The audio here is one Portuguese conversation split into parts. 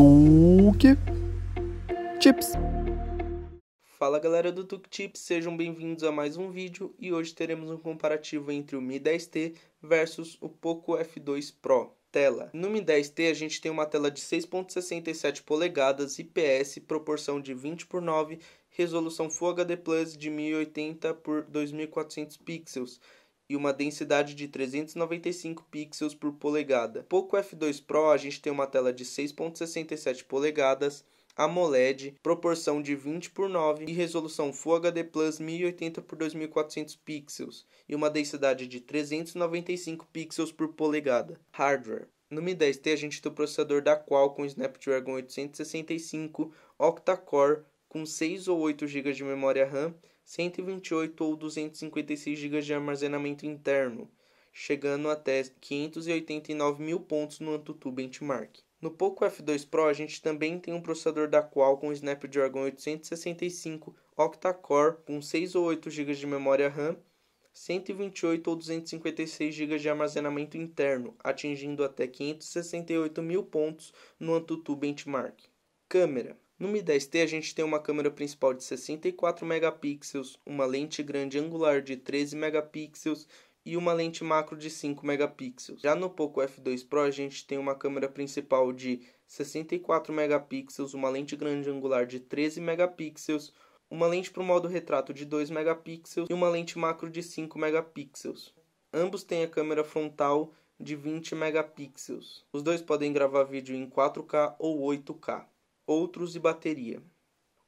Tuque Fala galera do Tuk Tips, sejam bem-vindos a mais um vídeo e hoje teremos um comparativo entre o Mi 10T versus o Poco F2 Pro tela. No Mi 10T a gente tem uma tela de 6.67 polegadas, IPS, proporção de 20 por 9, resolução Full HD Plus de 1080 por 2400 pixels e uma densidade de 395 pixels por polegada. Poco F2 Pro a gente tem uma tela de 6.67 polegadas, AMOLED, proporção de 20 por 9 e resolução Full HD Plus 1080 por 2400 pixels e uma densidade de 395 pixels por polegada. Hardware. No Mi 10T a gente tem o processador da Qualcomm Snapdragon 865 octa-core com 6 ou 8 GB de memória RAM, 128 ou 256 GB de armazenamento interno, chegando até 589 mil pontos no AnTuTu Benchmark. No Poco F2 Pro, a gente também tem um processador da Qualcomm Snapdragon 865 octa-core com 6 ou 8 GB de memória RAM, 128 ou 256 GB de armazenamento interno, atingindo até 568 mil pontos no AnTuTu Benchmark. Câmera no Mi 10T a gente tem uma câmera principal de 64 megapixels, uma lente grande angular de 13 megapixels e uma lente macro de 5 megapixels. Já no Poco F2 Pro a gente tem uma câmera principal de 64 megapixels, uma lente grande angular de 13 megapixels, uma lente para o modo retrato de 2 megapixels e uma lente macro de 5 megapixels. Ambos têm a câmera frontal de 20 megapixels. Os dois podem gravar vídeo em 4K ou 8K outros de bateria.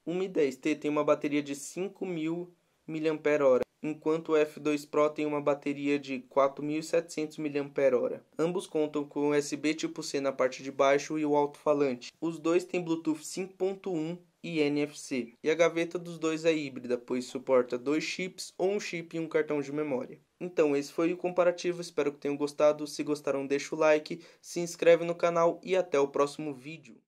Uma i10T tem uma bateria de 5.000 mAh, enquanto o F2 Pro tem uma bateria de 4.700 mAh. Ambos contam com USB tipo C na parte de baixo e o alto-falante. Os dois têm Bluetooth 5.1 e NFC. E a gaveta dos dois é híbrida, pois suporta dois chips ou um chip e um cartão de memória. Então, esse foi o comparativo, espero que tenham gostado. Se gostaram, deixa o like, se inscreve no canal e até o próximo vídeo.